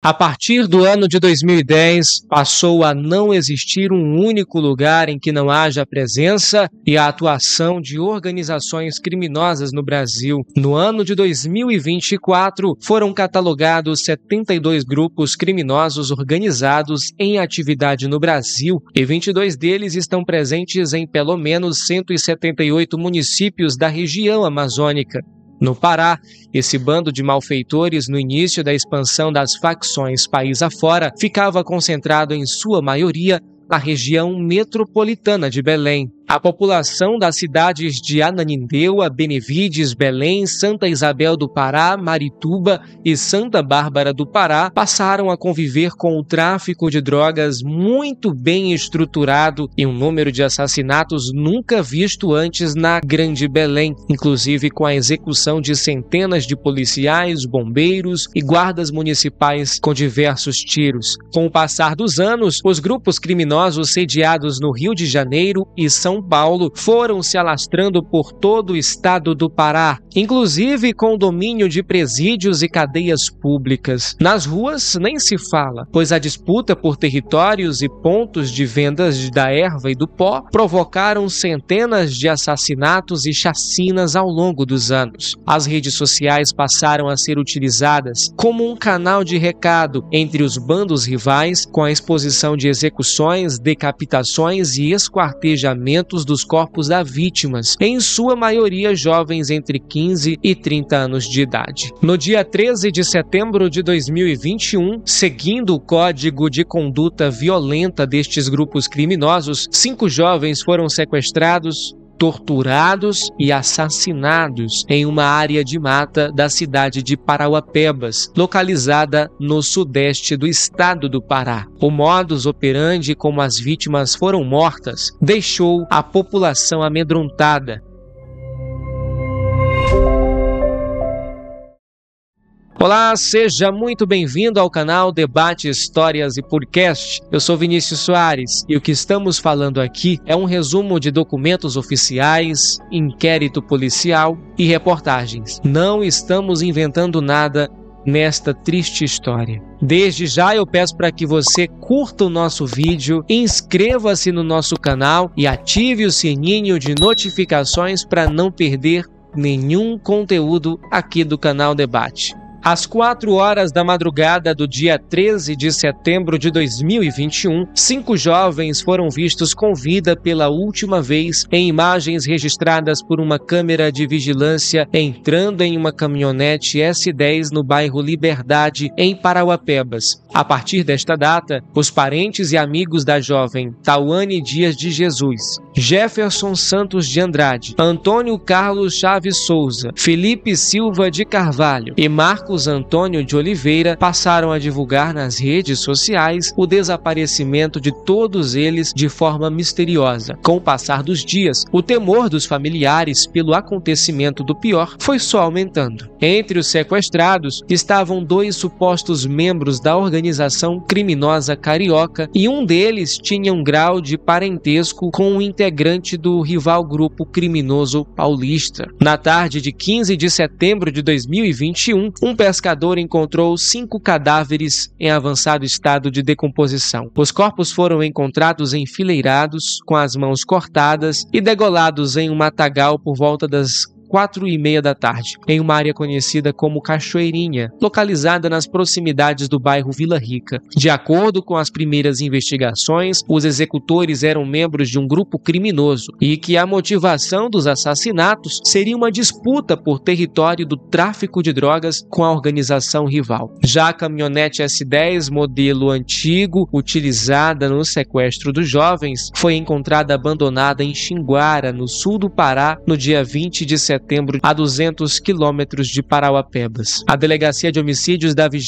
A partir do ano de 2010, passou a não existir um único lugar em que não haja a presença e a atuação de organizações criminosas no Brasil. No ano de 2024, foram catalogados 72 grupos criminosos organizados em atividade no Brasil e 22 deles estão presentes em pelo menos 178 municípios da região amazônica. No Pará, esse bando de malfeitores, no início da expansão das facções país afora, ficava concentrado em sua maioria na região metropolitana de Belém. A população das cidades de Ananindeua, Benevides, Belém, Santa Isabel do Pará, Marituba e Santa Bárbara do Pará passaram a conviver com o tráfico de drogas muito bem estruturado e um número de assassinatos nunca visto antes na Grande Belém, inclusive com a execução de centenas de policiais, bombeiros e guardas municipais com diversos tiros. Com o passar dos anos, os grupos criminosos sediados no Rio de Janeiro e São são Paulo foram se alastrando por todo o estado do Pará, inclusive com o domínio de presídios e cadeias públicas. Nas ruas nem se fala, pois a disputa por territórios e pontos de vendas da erva e do pó provocaram centenas de assassinatos e chacinas ao longo dos anos. As redes sociais passaram a ser utilizadas como um canal de recado entre os bandos rivais, com a exposição de execuções, decapitações e esquartejamentos dos corpos das vítimas, em sua maioria jovens entre 15 e 30 anos de idade. No dia 13 de setembro de 2021, seguindo o código de conduta violenta destes grupos criminosos, cinco jovens foram sequestrados, torturados e assassinados em uma área de mata da cidade de Parauapebas, localizada no sudeste do estado do Pará. O modus operandi como as vítimas foram mortas deixou a população amedrontada Olá, seja muito bem-vindo ao canal Debate Histórias e Podcast. Eu sou Vinícius Soares e o que estamos falando aqui é um resumo de documentos oficiais, inquérito policial e reportagens. Não estamos inventando nada nesta triste história. Desde já eu peço para que você curta o nosso vídeo, inscreva-se no nosso canal e ative o sininho de notificações para não perder nenhum conteúdo aqui do canal Debate. Às 4 horas da madrugada do dia 13 de setembro de 2021, cinco jovens foram vistos com vida pela última vez em imagens registradas por uma câmera de vigilância entrando em uma caminhonete S10 no bairro Liberdade, em Parauapebas. A partir desta data, os parentes e amigos da jovem Tauane Dias de Jesus, Jefferson Santos de Andrade, Antônio Carlos Chaves Souza, Felipe Silva de Carvalho e Marcos Carlos Antônio de Oliveira passaram a divulgar nas redes sociais o desaparecimento de todos eles de forma misteriosa. Com o passar dos dias, o temor dos familiares pelo acontecimento do pior foi só aumentando. Entre os sequestrados estavam dois supostos membros da organização criminosa carioca e um deles tinha um grau de parentesco com um integrante do rival grupo criminoso paulista. Na tarde de 15 de setembro de 2021, um pescador encontrou cinco cadáveres em avançado estado de decomposição. Os corpos foram encontrados enfileirados, com as mãos cortadas e degolados em um matagal por volta das quatro e meia da tarde, em uma área conhecida como Cachoeirinha, localizada nas proximidades do bairro Vila Rica. De acordo com as primeiras investigações, os executores eram membros de um grupo criminoso e que a motivação dos assassinatos seria uma disputa por território do tráfico de drogas com a organização rival. Já a caminhonete S10, modelo antigo, utilizada no sequestro dos jovens, foi encontrada abandonada em Xinguara, no sul do Pará, no dia 20 de setembro setembro, a 200 quilômetros de Parauapebas. A Delegacia de Homicídios da 20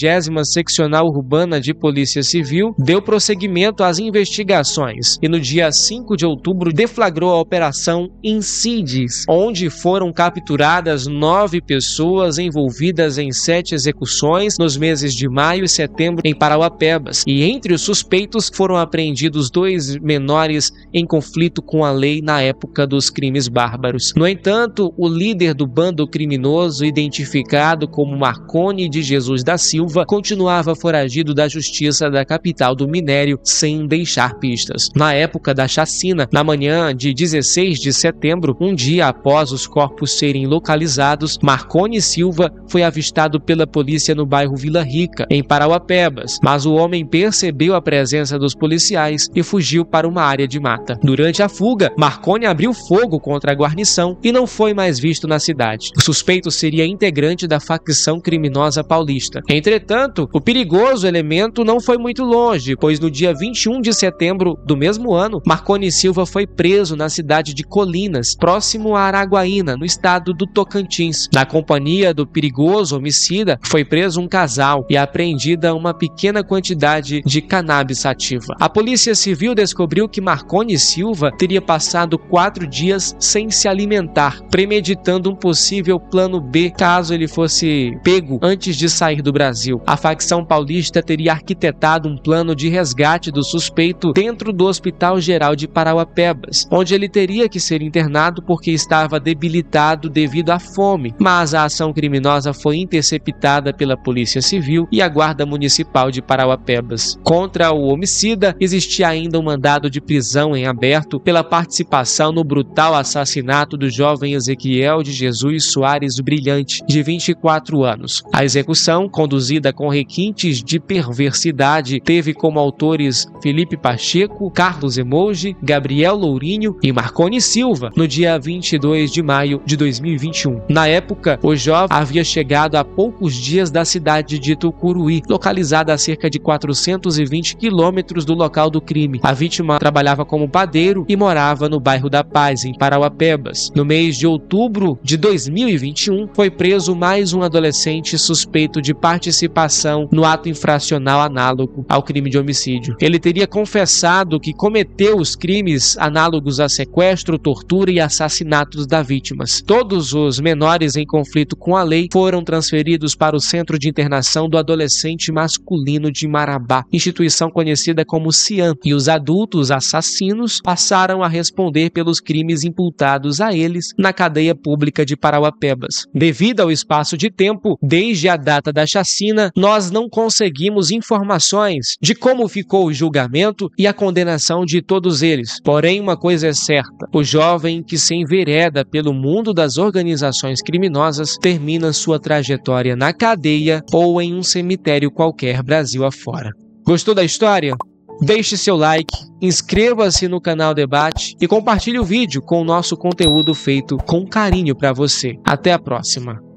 Seccional Urbana de Polícia Civil deu prosseguimento às investigações e, no dia 5 de outubro, deflagrou a Operação Incides, onde foram capturadas nove pessoas envolvidas em sete execuções nos meses de maio e setembro em Parauapebas, e entre os suspeitos foram apreendidos dois menores em conflito com a lei na época dos crimes bárbaros. No entanto, o líder do bando criminoso, identificado como Marconi de Jesus da Silva, continuava foragido da justiça da capital do minério sem deixar pistas. Na época da chacina, na manhã de 16 de setembro, um dia após os corpos serem localizados, Marconi Silva foi avistado pela polícia no bairro Vila Rica, em Parauapebas, mas o homem percebeu a presença dos policiais e fugiu para uma área de mata. Durante a fuga, Marconi abriu fogo contra a guarnição e não foi mais visto visto na cidade. O suspeito seria integrante da facção criminosa paulista. Entretanto, o perigoso elemento não foi muito longe, pois no dia 21 de setembro do mesmo ano, Marconi Silva foi preso na cidade de Colinas, próximo a Araguaína, no estado do Tocantins. Na companhia do perigoso homicida, foi preso um casal e apreendida uma pequena quantidade de cannabis sativa. A Polícia Civil descobriu que Marconi Silva teria passado quatro dias sem se alimentar, premeditando cogitando um possível plano B caso ele fosse pego antes de sair do Brasil. A facção paulista teria arquitetado um plano de resgate do suspeito dentro do Hospital Geral de Parauapebas, onde ele teria que ser internado porque estava debilitado devido à fome. Mas a ação criminosa foi interceptada pela Polícia Civil e a Guarda Municipal de Parauapebas. Contra o homicida, existia ainda um mandado de prisão em aberto pela participação no brutal assassinato do jovem Ezequiel Gabriel de Jesus Soares Brilhante, de 24 anos. A execução, conduzida com requintes de perversidade, teve como autores Felipe Pacheco, Carlos Emoji, Gabriel Lourinho e Marconi Silva, no dia 22 de maio de 2021. Na época, o jovem havia chegado há poucos dias da cidade de Tucuruí, localizada a cerca de 420 quilômetros do local do crime. A vítima trabalhava como padeiro e morava no bairro da Paz, em Parauapebas. No mês de outubro, outubro de 2021, foi preso mais um adolescente suspeito de participação no ato infracional análogo ao crime de homicídio. Ele teria confessado que cometeu os crimes análogos a sequestro, tortura e assassinatos das vítimas. Todos os menores em conflito com a lei foram transferidos para o Centro de Internação do Adolescente Masculino de Marabá, instituição conhecida como CIAM, e os adultos assassinos passaram a responder pelos crimes imputados a eles na cadeia Pública de Parauapebas. Devido ao espaço de tempo, desde a data da chacina, nós não conseguimos informações de como ficou o julgamento e a condenação de todos eles. Porém, uma coisa é certa: o jovem que se envereda pelo mundo das organizações criminosas termina sua trajetória na cadeia ou em um cemitério qualquer Brasil afora. Gostou da história? Deixe seu like, inscreva-se no canal Debate e compartilhe o vídeo com o nosso conteúdo feito com carinho para você. Até a próxima!